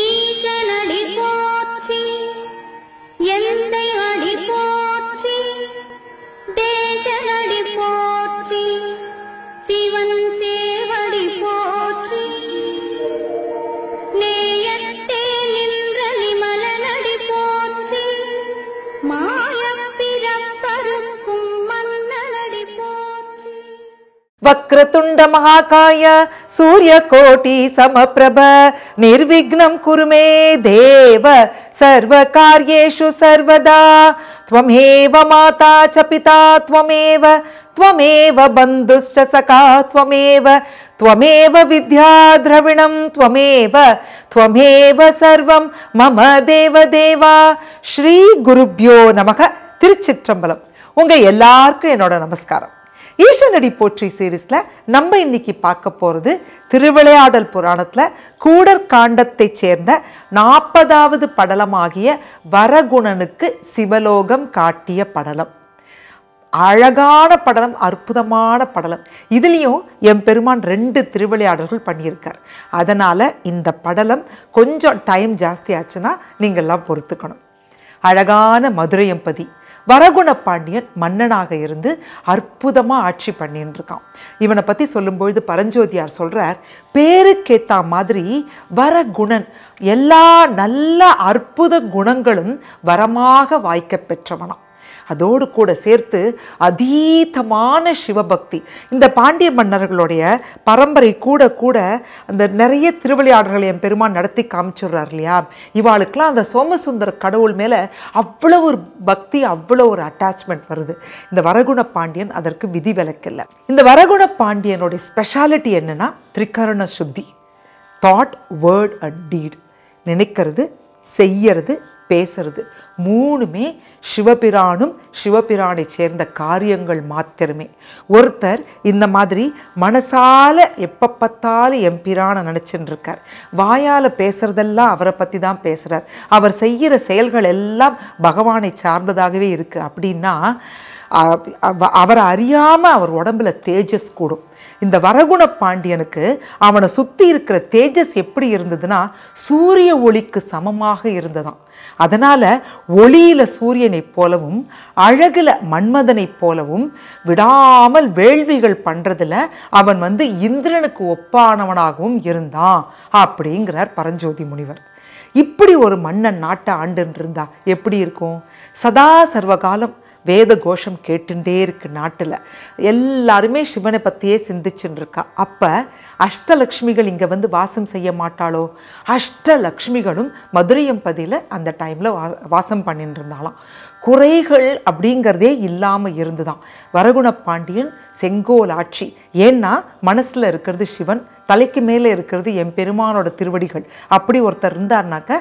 ಈ వక్రతుండ మహాకాయ సూర్యకోటి సమప్రభ నిర్విఘ్నం కురుమే దేవ సర్వకార్యేషు సర్వదా త్వమేవ మాతా చ పితా త్వమేవ త్వమేవ బంధుశ్చ సఖా త్వమేవ त्वमेव विद्याद्रविणं त्वमेव त्वमेव सर्वं மம தேவ தேவா ஸ்ரீ குருப்யோ நமக திருச்சிற்றம்பலம் உங்கள் எல்லாருக்கும் என்னோட நமஸ்காரம் ஈசனடி போற்றி சீரீஸில் நம்ம இன்னைக்கு பார்க்க போகிறது திருவிளையாடல் புராணத்தில் கூடர் காண்டத்தைச் சேர்ந்த நாற்பதாவது படலமாகிய வரகுணனுக்கு சிவலோகம் காட்டிய படலம் அழகான படலம் அற்புதமான படலம் இதுலேயும் பெருமான் ரெண்டு திருவிளையாடல்கள் பண்ணியிருக்கார் அதனால் இந்த படலம் கொஞ்சம் டைம் ஜாஸ்தி ஆச்சுன்னா நீங்கள்லாம் பொறுத்துக்கணும் அழகான மதுரையம்பதி வரகுண பாண்டியன் மன்னனாக இருந்து அற்புதமாக ஆட்சி பண்ணின்னு இருக்கான் இவனை பற்றி சொல்லும்பொழுது பரஞ்சோதியார் சொல்கிறார் பேருக்கேத்தா மாதிரி வரகுணன் எல்லா நல்ல அற்புத குணங்களும் வரமாக வாய்க்க பெற்றவனாம் அதோடு கூட சேர்த்து அதீதமான சிவபக்தி இந்த பாண்டிய மன்னர்களுடைய பரம்பரை கூட கூட அந்த நிறைய திருவிளையாடல்களை என் பெருமான் நடத்தி காமிச்சிடுறார் இல்லையா இவாளுக்கெல்லாம் அந்த சோமசுந்தர கடவுள் மேலே அவ்வளோ ஒரு பக்தி அவ்வளோ ஒரு அட்டாச்மெண்ட் வருது இந்த வரகுண பாண்டியன் அதற்கு விதி விலக்கில்லை இந்த வரகுண பாண்டியனுடைய ஸ்பெஷாலிட்டி என்னென்னா திரிகரண சுத்தி தாட் வேர்ட் அண்ட் டீட் நினைக்கிறது செய்யறது பேசுறது மூணுமே சிவபிரானும் சிவபிரானை சேர்ந்த காரியங்கள் மாத்திரமே ஒருத்தர் இந்த மாதிரி மனசால எப்போ பார்த்தாலும் எம்பிரான நினச்சின்னு இருக்கார் வாயால் பேசுறதெல்லாம் அவரை பற்றி தான் பேசுகிறார் அவர் செய்கிற செயல்கள் எல்லாம் பகவானை சார்ந்ததாகவே இருக்குது அப்படின்னா அவரை அறியாமல் அவர் உடம்புல தேஜஸ் கூடும் இந்த வரகுண பாண்டியனுக்கு அவனை சுற்றி இருக்கிற தேஜஸ் எப்படி இருந்ததுன்னா சூரிய ஒளிக்கு சமமாக இருந்ததான் அதனால் ஒளியில சூரியனைப் போலவும் அழகில் மன்மதனைப் போலவும் விடாமல் வேள்விகள் பண்றதுல அவன் வந்து இந்திரனுக்கு ஒப்பானவனாகவும் இருந்தான் அப்படிங்கிறார் பரஞ்சோதி முனிவர் இப்படி ஒரு மன்னன் நாட்டை ஆண்டுன்னு இருந்தா எப்படி இருக்கும் சதா சர்வகாலம் வேத கோஷம் கேட்டுட்டே இருக்கு நாட்டில் எல்லாருமே சிவனை பற்றியே சிந்திச்சுன்னு இருக்கா அப்போ அஷ்டலக்ஷ்மிகள் இங்கே வந்து வாசம் செய்ய மாட்டாளோ அஷ்டலக்ஷ்மிகளும் மதுரையம்பதியில் அந்த டைமில் வா வாசம் பண்ணிட்டு இருந்தாலாம் குறைகள் அப்படிங்கிறதே இல்லாமல் இருந்து தான் வரகுண பாண்டியன் செங்கோல் ஆட்சி ஏன்னா மனசில் இருக்கிறது சிவன் தலைக்கு மேலே இருக்கிறது என் பெருமானோட திருவடிகள் அப்படி ஒருத்தர் இருந்தார்னாக்க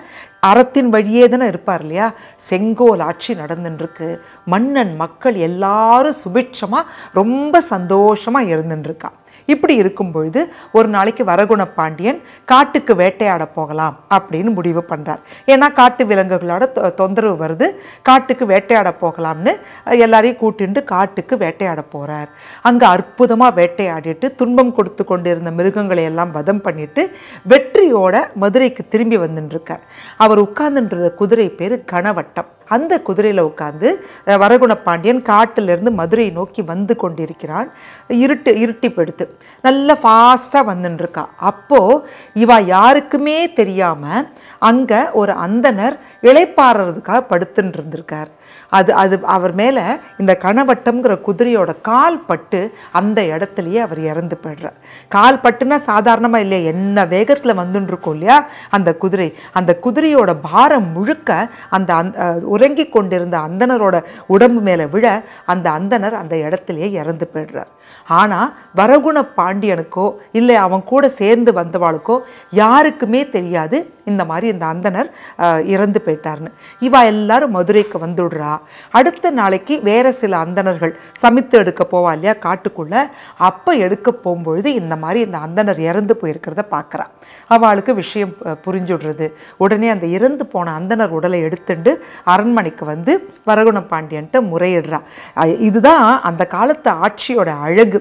அறத்தின் வழியே தானே இருப்பார் இல்லையா செங்கோல் ஆட்சி நடந்துட்டுருக்கு மன்னன் மக்கள் எல்லாரும் சுபிட்சமாக ரொம்ப சந்தோஷமாக இருந்துட்டுருக்கா இப்படி இருக்கும் பொழுது ஒரு நாளைக்கு வரகுண பாண்டியன் காட்டுக்கு வேட்டையாட போகலாம் அப்படின்னு முடிவு பண்ணுறார் ஏன்னா காட்டு விலங்குகளோட தொந்தரவு வருது காட்டுக்கு வேட்டையாட போகலாம்னு எல்லாரையும் கூட்டிட்டு காட்டுக்கு வேட்டையாட போகிறார் அங்கே அற்புதமாக வேட்டையாடிட்டு துன்பம் கொடுத்து கொண்டு இருந்த மிருகங்களை எல்லாம் வதம் பண்ணிட்டு வெற்றியோட மதுரைக்கு திரும்பி வந்துட்டுருக்கார் அவர் உட்கார்ந்துன்ற குதிரை பேர் கணவட்டம் அந்த குதிரையில் உட்காந்து வரகுண பாண்டியன் காட்டிலிருந்து மதுரையை நோக்கி வந்து கொண்டிருக்கிறான் இருட்டு இருட்டி படுத்து நல்லா ஃபாஸ்ட்டாக வந்துட்டுருக்கா அப்போது இவா யாருக்குமே தெரியாமல் அங்கே ஒரு அந்தனர் இழைப்பாடுறதுக்காக படுத்துன்னு இருந்திருக்கார் அது அது அவர் மேலே இந்த கணவட்டம்ங்கிற குதிரையோட கால் பட்டு அந்த இடத்துலையே அவர் இறந்து போய்டுறார் கால் பட்டுனா சாதாரணமாக இல்லையா என்ன வேகத்தில் வந்துன்னு இல்லையா அந்த குதிரை அந்த குதிரையோட பாரம் முழுக்க அந்த அந் உறங்கி கொண்டிருந்த அந்தனரோட உடம்பு மேலே விழ அந்த அந்தனர் அந்த இடத்துலையே இறந்து போய்டுறார் ஆனால் வரகுண பாண்டியனுக்கோ இல்லை அவன் கூட சேர்ந்து வந்தவாளுக்கோ யாருக்குமே தெரியாது இந்த மாதிரி இந்த அந்தனர் இறந்து போயிட்டார்னு இவா எல்லாரும் மதுரைக்கு வந்துடுறா அடுத்த நாளைக்கு வேற சில அந்தனர்கள் சமைத்து எடுக்க போவா இல்லையா காட்டுக்குள்ள அப்போ எடுக்க போகும்பொழுது இந்த மாதிரி இந்த அந்தனர் இறந்து போயிருக்கிறத பார்க்குறா அவளுக்கு விஷயம் புரிஞ்சுடுறது உடனே அந்த இறந்து போன அந்தனர் உடலை எடுத்துட்டு அரண்மனைக்கு வந்து வரகுண பாண்டியன்ட்ட முறையிடுறா இதுதான் அந்த காலத்து ஆட்சியோட அழகு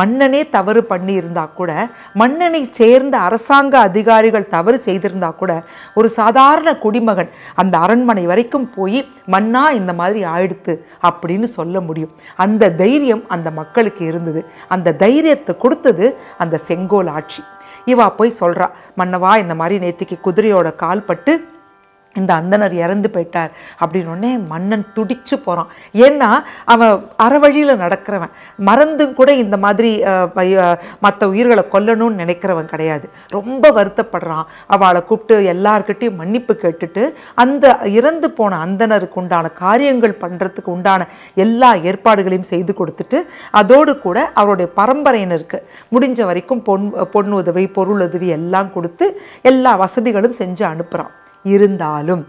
மன்னனே தவறு பண்ணி இருந்தா கூட மன்னனை சேர்ந்த அரசாங்க அதிகாரிகள் தவறு செய்திருந்தா கூட கூட ஒரு சாதாரண குடிமகன் அந்த அரண்மனை வரைக்கும் போய் மன்னா இந்த மாதிரி ஆயிடுத்து அப்படின்னு சொல்ல முடியும் அந்த தைரியம் அந்த மக்களுக்கு இருந்தது அந்த தைரியத்தை கொடுத்தது அந்த செங்கோல் ஆட்சி இவா போய் சொல்கிறா மன்னவா இந்த மாதிரி நேற்றுக்கு குதிரையோட கால்பட்டு இந்த அந்தனர் இறந்து போயிட்டார் அப்படின்னோடனே மன்னன் துடிச்சு போகிறான் ஏன்னா அவன் அறவழியில் நடக்கிறவன் மறந்தும் கூட இந்த மாதிரி மற்ற உயிர்களை கொல்லணும்னு நினைக்கிறவன் கிடையாது ரொம்ப வருத்தப்படுறான் அவளை கூப்பிட்டு எல்லார்கிட்டையும் மன்னிப்பு கேட்டுட்டு அந்த இறந்து போன அந்தனருக்கு உண்டான காரியங்கள் பண்ணுறதுக்கு உண்டான எல்லா ஏற்பாடுகளையும் செய்து கொடுத்துட்டு அதோடு கூட அவருடைய பரம்பரையினருக்கு முடிஞ்ச வரைக்கும் பொன் பொன் உதவி பொருள் உதவி எல்லாம் கொடுத்து எல்லா வசதிகளும் செஞ்சு அனுப்புகிறான் இருந்தாலும்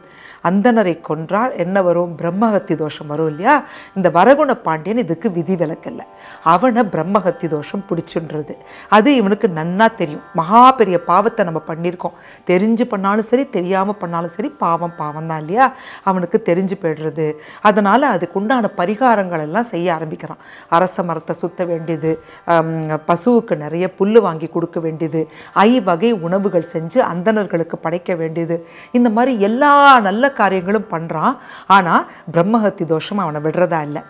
அந்தனரை கொன்றால் என்ன வரும் பிரம்மஹத்தி தோஷம் வரும் இல்லையா இந்த வரகுண பாண்டியன் இதுக்கு விதி விலக்கல்ல அவனை பிரம்மஹத்தி தோஷம் பிடிச்சுன்றது அது இவனுக்கு நன்னா தெரியும் மகா பெரிய பாவத்தை நம்ம பண்ணியிருக்கோம் தெரிஞ்சு பண்ணாலும் சரி தெரியாமல் பண்ணாலும் சரி பாவம் பாவம் தான் இல்லையா அவனுக்கு தெரிஞ்சு போயிடுறது அதனால் உண்டான பரிகாரங்கள் எல்லாம் செய்ய ஆரம்பிக்கிறான் அரச மரத்தை சுத்த வேண்டியது பசுவுக்கு நிறைய புல் வாங்கி கொடுக்க வேண்டியது ஐ வகை உணவுகள் செஞ்சு அந்தணர்களுக்கு படைக்க வேண்டியது இந்த மாதிரி எல்லா நல்ல காரியங்களும் பண்ணுறான் ஆனால் பிரம்மஹத்தி தோஷம் அவனை விடுறதா இல்லை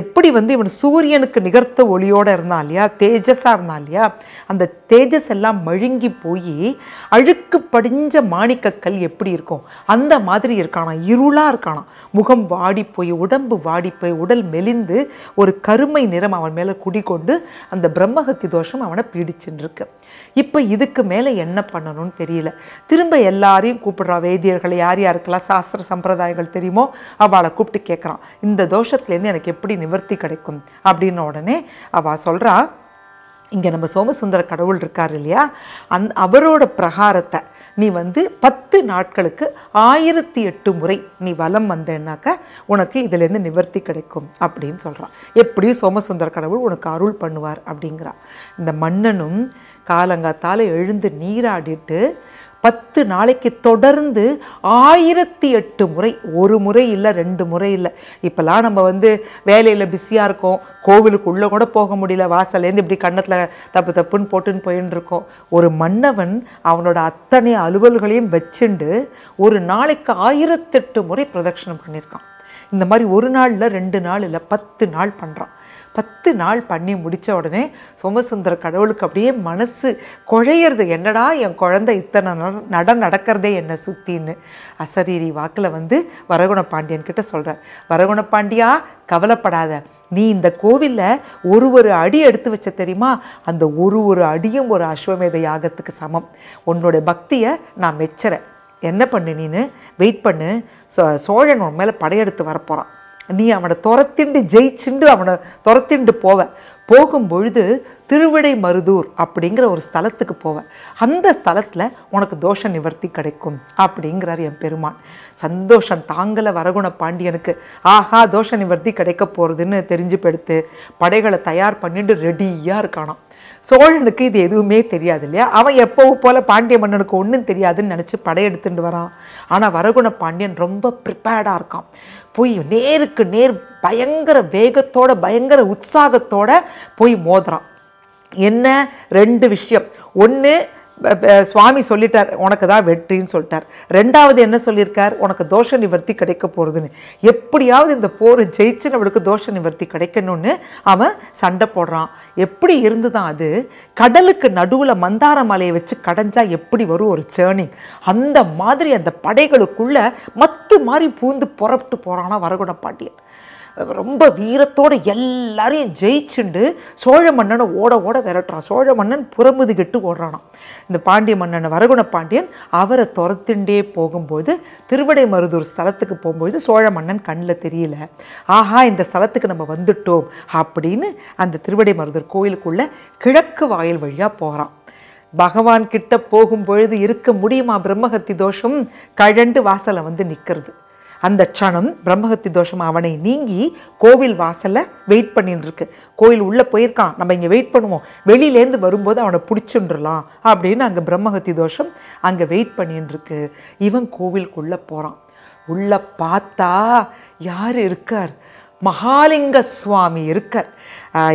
எப்படி வந்து இவன் சூரியனுக்கு நிகர்த்த ஒளியோடு இருந்தான் இல்லையா தேஜஸாக இருந்தான் இல்லையா அந்த தேஜஸ் எல்லாம் மழுங்கி போய் அழுக்கு படிஞ்ச மாணிக்கக்கல் எப்படி இருக்கும் அந்த மாதிரி இருக்கானா இருளாக இருக்கானா முகம் வாடி போய் உடம்பு வாடி போய் உடல் மெலிந்து ஒரு கருமை நிறம் அவன் மேலே குடிக்கொண்டு அந்த பிரம்மஹத்தி தோஷம் அவனை பீடிச்சுட்டு இருக்கு இப்போ இதுக்கு மேலே என்ன பண்ணணும்னு தெரியல திரும்ப எல்லாரையும் கூப்பிடுறா வேதியர்கள் யார் யாருக்கெல்லாம் சாஸ்திர சம்பிரதாயங்கள் தெரியுமோ அவளை கூப்பிட்டு கேட்குறான் இந்த தோஷத்துலேருந்து எனக்கு எப்படி நிவர்த்தி கிடைக்கும் அப்படின்ன உடனே அவள் சொல்கிறா இங்கே நம்ம சோமசுந்தர கடவுள் இருக்கார் இல்லையா அந் அவரோட பிரகாரத்தை நீ வந்து பத்து நாட்களுக்கு ஆயிரத்தி எட்டு முறை நீ வலம் வந்தேன்னாக்க உனக்கு இதுலேருந்து நிவர்த்தி கிடைக்கும் அப்படின்னு சொல்கிறான் எப்படியும் சோமசுந்தர கடவுள் உனக்கு அருள் பண்ணுவார் அப்படிங்கிறா இந்த மன்னனும் காலங்காத்தால் எழுந்து நீராடிட்டு பத்து நாளைக்கு தொடர்ந்து ஆயிரத்தி எட்டு முறை ஒரு முறை இல்லை ரெண்டு முறை இல்லை இப்போல்லாம் நம்ம வந்து வேலையில் பிஸியாக இருக்கோம் கோவிலுக்குள்ளே கூட போக முடியல வாசல்லேருந்து இப்படி கண்ணத்தில் தப்பு தப்புன்னு போட்டுன்னு போயின்னு இருக்கோம் ஒரு மன்னவன் அவனோட அத்தனை அலுவல்களையும் வச்சுண்டு ஒரு நாளைக்கு ஆயிரத்தெட்டு முறை பிரதட்சணம் பண்ணியிருக்கான் இந்த மாதிரி ஒரு நாளில் ரெண்டு நாள் இல்லை பத்து நாள் பண்ணுறான் பத்து நாள் பண்ணி முடித்த உடனே சோமசுந்தர கடவுளுக்கு அப்படியே மனசு குழையிறது என்னடா என் குழந்தை இத்தனை நட நடக்கிறதே என்னை சுற்றின்னு அசரீரி வாக்கில் வந்து வரகுண பாண்டியன் கிட்ட சொல்கிறார் வரகுண பாண்டியா கவலைப்படாத நீ இந்த கோவிலில் ஒரு ஒரு அடி எடுத்து வச்ச தெரியுமா அந்த ஒரு ஒரு அடியும் ஒரு அஸ்வமேத யாகத்துக்கு சமம் உன்னோட பக்தியை நான் மெச்சுறேன் என்ன பண்ணு நீனு வெயிட் பண்ணு சோ சோழன் உன் மேலே படையெடுத்து வரப்போகிறான் நீ அவனை துரத்திண்டு ஜெயிச்சுண்டு அவனை துரத்திண்டு போவ போகும்பொழுது திருவிடை மருதூர் அப்படிங்கிற ஒரு ஸ்தலத்துக்கு போவேன் அந்த ஸ்தலத்தில் உனக்கு தோஷ நிவர்த்தி கிடைக்கும் அப்படிங்கிறார் என் பெருமான் சந்தோஷம் தாங்கலை வரகுண பாண்டியனுக்கு ஆஹா தோஷ நிவர்த்தி கிடைக்க போகிறதுன்னு தெரிஞ்சு பெடுத்து படைகளை தயார் பண்ணிட்டு ரெடியாக இருக்கானாம் சோழனுக்கு இது எதுவுமே தெரியாது இல்லையா அவன் எப்போவும் போல் பாண்டிய மன்னனுக்கு ஒன்றும் தெரியாதுன்னு நினச்சி படையெடுத்துட்டு வரான் ஆனால் வரகுண பாண்டியன் ரொம்ப ப்ரிப்பேர்டாக இருக்கான் போய் நேருக்கு நேர் பயங்கர வேகத்தோட பயங்கர உற்சாகத்தோட போய் மோதுறான் என்ன ரெண்டு விஷயம் ஒன்று சுவாமி சொல்லிட்டார் உனக்கு தான் வெற்றின்னு சொல்லிட்டார் ரெண்டாவது என்ன சொல்லியிருக்கார் உனக்கு தோஷ நிவர்த்தி கிடைக்க போகிறதுன்னு எப்படியாவது இந்த போர் ஜெயிச்சு நம்மளுக்கு தோஷ நிவர்த்தி கிடைக்கணும்னு அவன் சண்டை போடுறான் எப்படி இருந்து தான் அது கடலுக்கு நடுவில் மந்தார மலையை வச்சு கடைஞ்சா எப்படி வரும் ஒரு சேர்னிங் அந்த மாதிரி அந்த படைகளுக்குள்ளே மத்து மாதிரி பூந்து புறப்பட்டு போகிறான்னா வரகுண பாட்டியன் ரொம்ப வீரத்தோடு எல்லாரையும் ஜெயிச்சுண்டு சோழ மன்னனை ஓட ஓட விரட்டுறான் சோழ மன்னன் புறமுது கெட்டு ஓடுறானான் இந்த பாண்டிய மன்னன் வரகுண பாண்டியன் அவரை துரத்துண்டே போகும்போது திருவடை மருதூர் ஸ்தலத்துக்கு போகும்போது சோழ மன்னன் கண்ணில் தெரியல ஆஹா இந்த ஸ்தலத்துக்கு நம்ம வந்துட்டோம் அப்படின்னு அந்த திருவடை மருதூர் கோயிலுக்குள்ளே கிழக்கு வாயில் வழியாக போகிறான் பகவான் கிட்ட போகும் பொழுது இருக்க முடியுமா பிரம்மஹத்தி தோஷம் கழண்டு வாசலை வந்து நிற்கிறது அந்த க்ஷணம் பிரம்மகத்தி தோஷம் அவனை நீங்கி கோவில் வாசலில் வெயிட் பண்ணின்னு இருக்கு கோவில் உள்ளே போயிருக்கான் நம்ம இங்கே வெயிட் பண்ணுவோம் வெளியிலேருந்து வரும்போது அவனை பிடிச்சுண்டுலாம் அப்படின்னு அங்கே பிரம்மகத்தி தோஷம் அங்கே வெயிட் பண்ணின்னு இருக்கு இவன் கோவிலுக்குள்ளே போகிறான் உள்ளே பார்த்தா யார் இருக்கார் மகாலிங்க சுவாமி இருக்கார்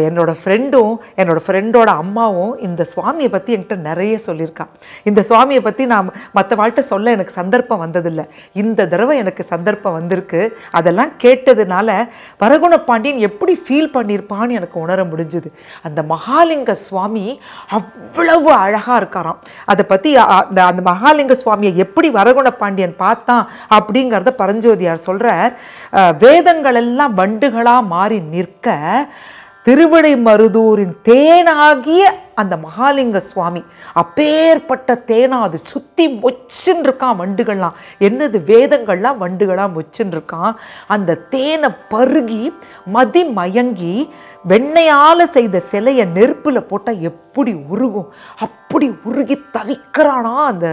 என்னோடய ஃப்ரெண்டும் என்னோடய ஃப்ரெண்டோட அம்மாவும் இந்த சுவாமியை பற்றி என்கிட்ட நிறைய சொல்லியிருக்கான் இந்த சுவாமியை பற்றி நான் மற்ற வாழ்க்கை சொல்ல எனக்கு சந்தர்ப்பம் வந்ததில்லை இந்த தடவை எனக்கு சந்தர்ப்பம் வந்திருக்கு அதெல்லாம் கேட்டதுனால வரகுண பாண்டியன் எப்படி ஃபீல் பண்ணியிருப்பான்னு எனக்கு உணர முடிஞ்சுது அந்த மகாலிங்க சுவாமி அவ்வளவு அழகாக இருக்காராம் அதை பற்றி அந்த அந்த மகாலிங்க சுவாமியை எப்படி வரகுண பாண்டியன் பார்த்தான் அப்படிங்கிறத பரஞ்சோதியார் சொல்கிறார் வேதங்களெல்லாம் வண்டுகளாக மாறி நிற்க திருவிடை மருதூரின் தேனாகிய அந்த மகாலிங்க சுவாமி அப்பேற்பட்ட தேனா அது சுற்றி மொச்சின்னு இருக்கான் வண்டுகள்லாம் என்னது வேதங்கள்லாம் வண்டுகளாக மொச்சின்னு இருக்கான் அந்த தேனை பருகி மதிமயங்கி வெண்ணையால் செய்த சிலையை நெருப்பில் போட்டால் எப்படி உருகும் அப்படி உருகி தவிக்கிறானா அந்த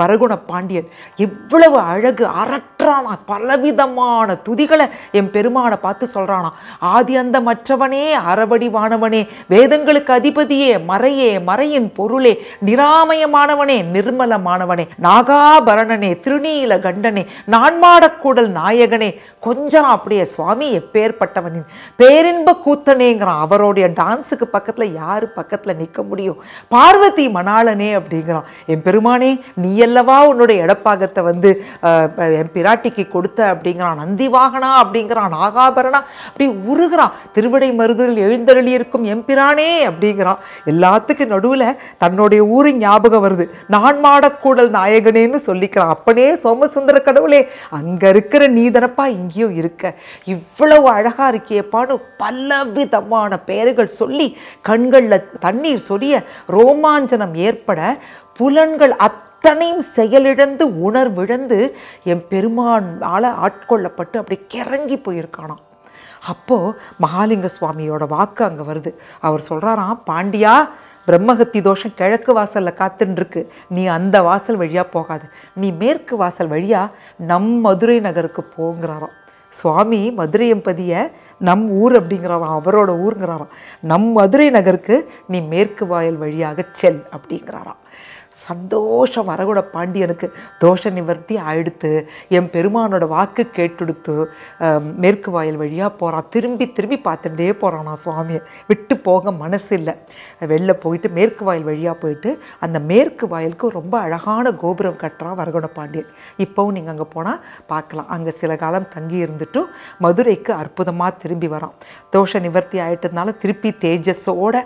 வரகுண பாண்டியன் எவ்வளவு அழகு அரற்றானா பலவிதமான துதிகளை என் பெருமானை பார்த்து சொல்கிறானா ஆதி அந்த மற்றவனே அறவடி வானவனே வேதங்களுக்கு அதிபதியே மறையே மறையின் பொருளே நிராமயமானவனே நிர்மலமானவனே நாகாபரணனே திருநீல கண்டனே நான்மாடக்கூடல் நாயகனே கொஞ்சம் அப்படியே சுவாமி எப்பேற்பட்டவனின் பேரின்ப கூத்தனேங்கிறான் அவருடைய டான்ஸுக்கு பக்கத்தில் யார் பக்கத்தில் நிற்க முடியும் பார்வதி மணாளனே அப்படிங்கிறான் என் பெருமானே நீ அல்லவா உன்னுடைய இடப்பாகத்தை வந்து என் பிராட்டிக்கு கொடுத்த அப்படிங்கிறான் நந்தி வாகனா அப்படிங்கிறான் நாகாபரணா அப்படி உருகிறான் திருவிடை மருதில் எழுந்தருளி இருக்கும் எம்பிரானே அப்படிங்கிறான் எல்லாத்துக்கும் நடுவில் தன்னுடைய ஊரு ஞாபகம் வருது நான் மாடக்கூடல் நாயகனேன்னு சொல்லிக்கிறான் அப்பனே சோமசுந்தர கடவுளே அங்கே இருக்கிற நீதனப்பா எங்கேயோ இருக்க இவ்வளவு அழகாக இருக்கியப்பான்னு பலவிதமான பெயர்கள் சொல்லி கண்களில் தண்ணீர் சொல்லிய ரோமாஞ்சனம் ஏற்பட புலன்கள் அத்தனையும் செயலிழந்து உணர்விழந்து என் பெருமான் ஆள ஆட்கொள்ளப்பட்டு அப்படி கிறங்கி போயிருக்கானாம் அப்போது மகாலிங்க சுவாமியோட வாக்கு அங்கே வருது அவர் சொல்கிறாராம் பாண்டியா பிரம்மஹத்தி தோஷம் கிழக்கு வாசலில் காத்துன்ருக்கு நீ அந்த வாசல் வழியாக போகாது நீ மேற்கு வாசல் வழியாக நம் மதுரை நகருக்கு போங்கிறாராம் சுவாமி மதுரையம்பதியை நம் ஊர் அப்படிங்கிறாராம் அவரோட ஊருங்கிறாராம் நம் மதுரை நகருக்கு நீ மேற்கு வாயல் வழியாக செல் அப்படிங்கிறாராம் சந்தோஷம் வரகுட பாண்டியனுக்கு தோஷ நிவர்த்தி ஆயிடுத்து என் பெருமானோட வாக்கு கேட்டுடுத்து மேற்கு வாயில் வழியாக போகிறான் திரும்பி திரும்பி பார்த்துட்டே போகிறான் நான் சுவாமியை விட்டு போக மனசு இல்லை வெளில போயிட்டு மேற்கு வாயில் வழியாக போயிட்டு அந்த மேற்கு வாயிலுக்கு ரொம்ப அழகான கோபுரம் கட்டுறான் வரகுண பாண்டியன் இப்போவும் நீங்கள் அங்கே போனால் பார்க்கலாம் அங்கே சில காலம் தங்கி இருந்துட்டும் மதுரைக்கு அற்புதமாக திரும்பி வரான் தோஷ நிவர்த்தி ஆயிட்டதுனால திருப்பி தேஜஸோட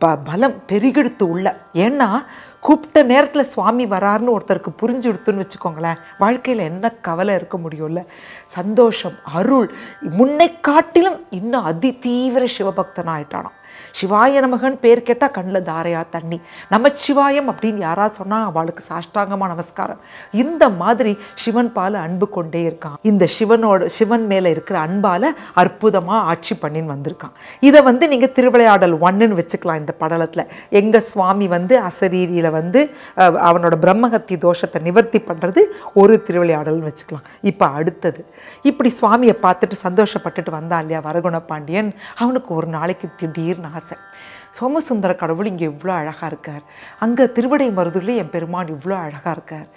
ப பலம் பெருகெடுத்து உள்ள ஏன்னா கூப்பிட்ட நேரத்தில் சுவாமி வராருன்னு ஒருத்தருக்கு புரிஞ்சு கொடுத்துன்னு வச்சுக்கோங்களேன் வாழ்க்கையில் என்ன கவலை இருக்க முடியும்ல சந்தோஷம் அருள் முன்னை காட்டிலும் இன்னும் அதி தீவிர சிவபக்தனாயிட்டானோ சிவாய நமகன் பேர் கேட்டால் கண்ணில் தாரையா தண்ணி நமச்சிவாயம் அப்படின்னு யாராவது சொன்னால் அவளுக்கு சாஷ்டாங்கமாக நமஸ்காரம் இந்த மாதிரி சிவன் பால் அன்பு கொண்டே இருக்கான் இந்த சிவனோட சிவன் மேலே இருக்கிற அன்பால் அற்புதமாக ஆட்சி பண்ணின்னு வந்திருக்கான் இதை வந்து நீங்கள் திருவிளையாடல் ஒன்றுன்னு வச்சுக்கலாம் இந்த படலத்தில் எங்கள் சுவாமி வந்து அசரீரியில் வந்து அவனோட பிரம்மகத்தி தோஷத்தை நிவர்த்தி பண்ணுறது ஒரு திருவிளையாடல்னு வச்சுக்கலாம் இப்போ அடுத்தது இப்படி சுவாமியை பார்த்துட்டு சந்தோஷப்பட்டுட்டு வந்தான் இல்லையா வரகுண பாண்டியன் அவனுக்கு ஒரு நாளைக்கு திடீர்னு ஆசை சோமசுந்தர கடவுள் இங்கே இவ்வளோ அழகாக இருக்கார் அங்கே திருவிடை மருதுகளில் என் பெருமான் இவ்வளோ அழகாக இருக்கார்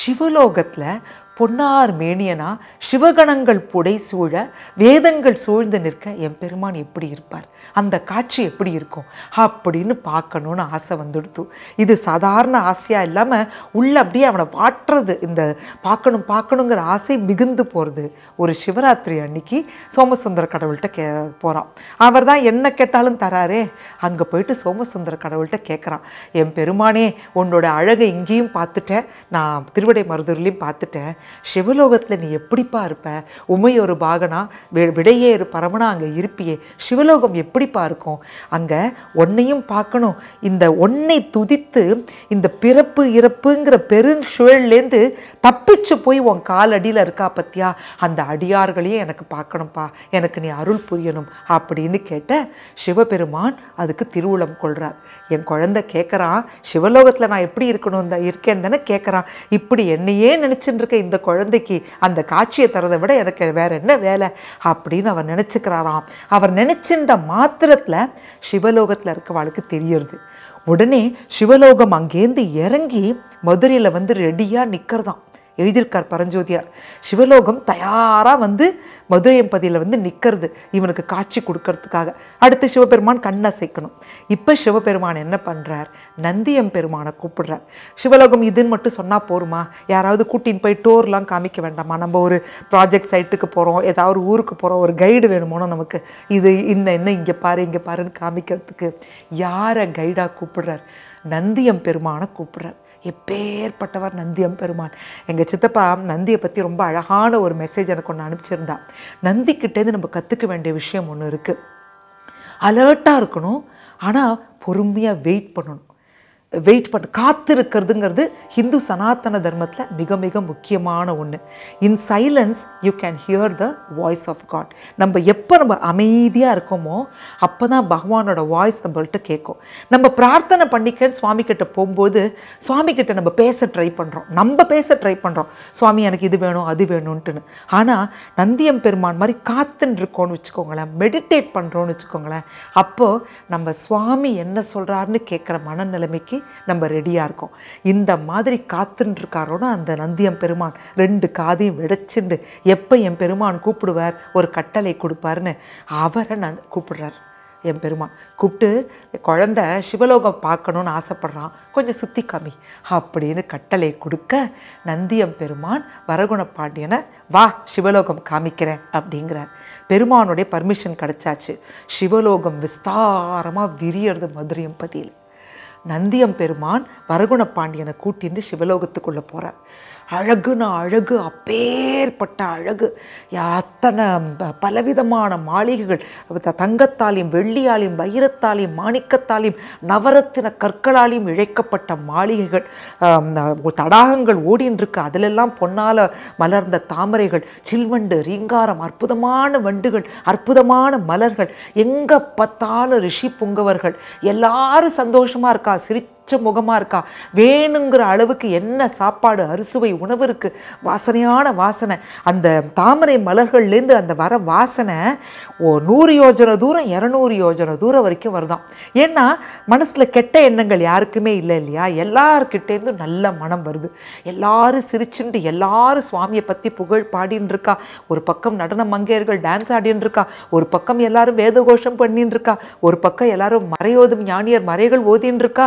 சிவலோகத்தில் பொன்னார் மேனியனா சிவகணங்கள் புடை சூழ வேதங்கள் சூழ்ந்து நிற்க என் பெருமான் எப்படி இருப்பார் அந்த காட்சி எப்படி இருக்கும் அப்படின்னு பார்க்கணுன்னு ஆசை வந்துடுத்து இது சாதாரண ஆசையாக இல்லாமல் உள்ளே அப்படியே அவனை வாட்டுறது இந்த பார்க்கணும் பார்க்கணுங்கிற ஆசை மிகுந்து போகிறது ஒரு சிவராத்திரி அன்னைக்கு சோமசுந்தர கடவுள்கிட்ட கே போகிறான் அவர் தான் என்ன கேட்டாலும் தராரே அங்கே போயிட்டு சோமசுந்தர கடவுள்கிட்ட கேட்குறான் என் பெருமானே உன்னோட அழகை இங்கேயும் பார்த்துட்டேன் நான் திருவடை மருதூர்லேயும் பார்த்துட்டேன் சிவலோகத்தில் நீ எப்படிப்பா இருப்ப உமையொரு பாகனா விடையே பரமனா அங்கே இருப்பியே சிவலோகம் எப்படிப்பா இருக்கும் அங்கே ஒன்னையும் பார்க்கணும் இந்த ஒன்னை துதித்து இந்த பிறப்பு இறப்புங்கிற பெருஞ்சுழல்லேருந்து தப்பிச்சு போய் உன் காலடியில் இருக்கா பத்தியா அந்த அடியார்களையும் எனக்கு பார்க்கணும்ப்பா எனக்கு நீ அருள் புரியணும் அப்படின்னு கேட்ட சிவபெருமான் அதுக்கு திருவுளம் கொள்கிறார் என் குழந்தை கேட்குறான் சிவலோகத்தில் நான் எப்படி இருக்கணும் இந்த இருக்கேன்னு தானே கேட்குறான் இப்படி என்னையே நினச்சின்னு இருக்க இந்த குழந்தைக்கு அந்த காட்சியை தரதை விட எனக்கு வேற என்ன வேலை அப்படின்னு அவர் நினச்சிக்கிறாராம் அவர் நினச்சின்ற மாத்திரத்தில் சிவலோகத்தில் இருக்கவாளுக்கு தெரியுது உடனே சிவலோகம் அங்கேருந்து இறங்கி மதுரையில் வந்து ரெடியாக நிற்கிறதாம் எழுதியிருக்கார் பரஞ்சோதியார் சிவலோகம் தயாராக வந்து மதுரையம்பதியில் வந்து நிற்கிறது இவனுக்கு காட்சி கொடுக்கறதுக்காக அடுத்து சிவபெருமான் கண்ணை சேர்க்கணும் இப்போ சிவபெருமான் என்ன பண்ணுறார் நந்தியம் பெருமானை கூப்பிடுறார் சிவலோகம் இதுன்னு மட்டும் சொன்னால் போருமா யாராவது கூட்டின்னு போய் டோர்லாம் காமிக்க வேண்டாமா நம்ம ஒரு ப்ராஜெக்ட் சைட்டுக்கு போகிறோம் ஏதாவது ஒரு ஊருக்கு போகிறோம் ஒரு கைடு வேணுமோனோ நமக்கு இது இன்ன என்ன இங்கே பாரு இங்கே பாருன்னு காமிக்கிறதுக்கு யாரை கைடாக கூப்பிடுறார் நந்தியம் பெருமானை கூப்பிடுறார் எப்பேற்பட்டவர் நந்தியம் பெருமான் எங்கள் சித்தப்பா நந்தியை பற்றி ரொம்ப அழகான ஒரு மெசேஜ் எனக்கு ஒன்று அனுப்பிச்சிருந்தா நந்திக்கிட்டேருந்து நம்ம கற்றுக்க வேண்டிய விஷயம் ஒன்று இருக்குது அலர்ட்டாக இருக்கணும் ஆனால் பொறுமையாக வெயிட் பண்ணணும் வெயிட் பண்ண காத்திருக்கிறதுங்கிறது ஹிந்து சனாத்தன தர்மத்தில் மிக மிக முக்கியமான ஒன்று in silence you can hear the voice of God நம்ம எப்போ நம்ம அமைதியாக இருக்கோமோ அப்போ தான் பகவானோட வாய்ஸ் நம்மள்கிட்ட கேட்கும் நம்ம பிரார்த்தனை பண்ணிக்க சுவாமி கிட்டே போகும்போது சுவாமி கிட்டே நம்ம பேச ட்ரை பண்ணுறோம் நம்ம பேச ட்ரை பண்ணுறோம் சுவாமி எனக்கு இது வேணும் அது வேணும்ன்ட்டுன்னு ஆனால் நந்தியம் பெருமான் மாதிரி காத்துன்னு இருக்கோன்னு வச்சுக்கோங்களேன் மெடிடேட் பண்ணுறோன்னு வச்சுக்கோங்களேன் அப்போது நம்ம சுவாமி என்ன சொல்கிறாருன்னு கேட்குற மனநிலைமைக்கு நம்ம ரெடியாக இருக்கோம் இந்த மாதிரி காத்துருக்காரோட அந்த நந்தியம் பெருமான் ரெண்டு காதையும் விடைச்சிண்டு எப்போ என் பெருமான் கூப்பிடுவார் ஒரு கட்டளை கொடுப்பார்னு அவரை நான் கூப்பிடுறார் என் பெருமான் கூப்பிட்டு குழந்த சிவலோகம் பார்க்கணுன்னு ஆசைப்பட்றான் கொஞ்சம் சுத்தி காமி அப்படின்னு கட்டளை கொடுக்க நந்தியம் பெருமான் வரகுண பாண்டியனை வா சிவலோகம் காமிக்கிறேன் அப்படிங்கிறார் பெருமானுடைய பர்மிஷன் கிடச்சாச்சு சிவலோகம் விஸ்தாரமாக விரியறது மதுரையும் பதியில் நந்தியம் பெருமான் வரகுண பாண்டியனை கூட்டின்னு சிவலோகத்துக்குள்ளே போகிறார் அழகுனா அழகு அப்பேற்பட்ட அழகு அத்தனை பலவிதமான மாளிகைகள் தங்கத்தாலையும் வெள்ளியாலையும் வைரத்தாலையும் மாணிக்கத்தாலையும் நவரத்தின கற்களாலையும் இழைக்கப்பட்ட மாளிகைகள் தடாகங்கள் ஓடின்றிருக்கு அதிலெல்லாம் பொன்னால் மலர்ந்த தாமரைகள் சில்வண்டு ரீங்காரம் அற்புதமான வண்டுகள் அற்புதமான மலர்கள் எங்கே பார்த்தாலும் ரிஷி புங்கவர்கள் எல்லாரும் சந்தோஷமாக இருக்கா சிரி முகமாக இருக்கா வேணுங்கிற அளவுக்கு என்ன சாப்பாடு அறுசுவை உணவு இருக்குது வாசனையான வாசனை அந்த தாமரை மலர்கள்லேருந்து அந்த வர வாசனை ஓ நூறு யோஜனை தூரம் இரநூறு யோஜனை தூரம் வரைக்கும் வருதான் ஏன்னா மனசில் கெட்ட எண்ணங்கள் யாருக்குமே இல்லை இல்லையா எல்லார்கிட்டேருந்து நல்ல மனம் வருது எல்லாரும் சிரிச்சுண்டு எல்லாரும் சுவாமியை பற்றி புகழ் பாடின்னு இருக்கா ஒரு பக்கம் நடன மங்கையர்கள் டான்ஸ் ஆடின்னு இருக்கா ஒரு பக்கம் எல்லாரும் வேத கோஷம் பண்ணின்னு இருக்கா ஒரு பக்கம் எல்லாரும் மறையோதும் ஞானியர் மறைகள் ஓதின்னு இருக்கா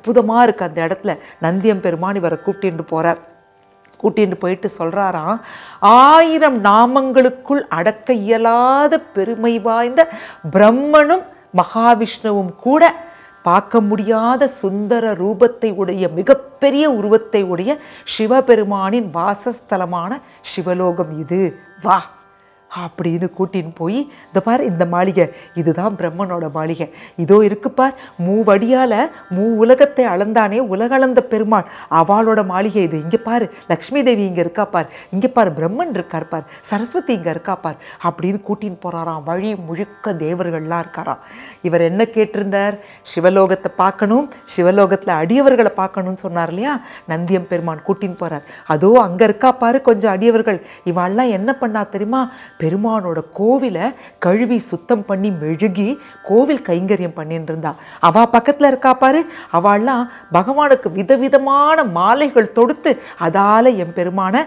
அற்புதமாக இருக்குது அந்த இடத்துல நந்தியம் பெருமான் இவரை கூட்டிகிட்டு போகிறார் கூட்டிகிட்டு போயிட்டு சொல்கிறாராம் ஆயிரம் நாமங்களுக்குள் அடக்க இயலாத பெருமை வாய்ந்த பிரம்மனும் மகாவிஷ்ணுவும் கூட பார்க்க முடியாத சுந்தர ரூபத்தை உடைய மிகப்பெரிய உருவத்தை உடைய சிவபெருமானின் வாசஸ்தலமான சிவலோகம் இது வா அப்படின்னு கூட்டின்னு போய் இந்த பார் இந்த மாளிகை இதுதான் பிரம்மனோட மாளிகை இதோ இருக்குப்பார் பார் மூ உலகத்தை அளந்தானே உலகளந்த பெருமாள் அவளோட மாளிகை இது இங்கே பார் லக்ஷ்மி தேவி இங்கே இருக்கா பார் இங்கே பார் பிரம்மன் இருக்கார் பார் சரஸ்வதி இங்கே இருக்கா பார் அப்படின்னு கூட்டின்னு போகிறாராம் வழி முழுக்க தேவர்கள்லாம் இருக்காராம் இவர் என்ன கேட்டிருந்தார் சிவலோகத்தை பார்க்கணும் சிவலோகத்தில் அடியவர்களை பார்க்கணும்னு சொன்னார் இல்லையா நந்தியம் பெருமான் கூட்டின்னு போகிறார் அதோ அங்கே இருக்கா பாரு கொஞ்சம் அடியவர்கள் இவாள்லாம் என்ன பண்ணா தெரியுமா பெருமானோட கோவிலை கழுவி சுத்தம் பண்ணி மெழுகி கோவில் கைங்கரியம் பண்ணிட்டு இருந்தா அவள் பக்கத்தில் இருக்கா பாரு அவள்லாம் பகவானுக்கு விதவிதமான மாலைகள் தொடுத்து அதால் என் பெருமானை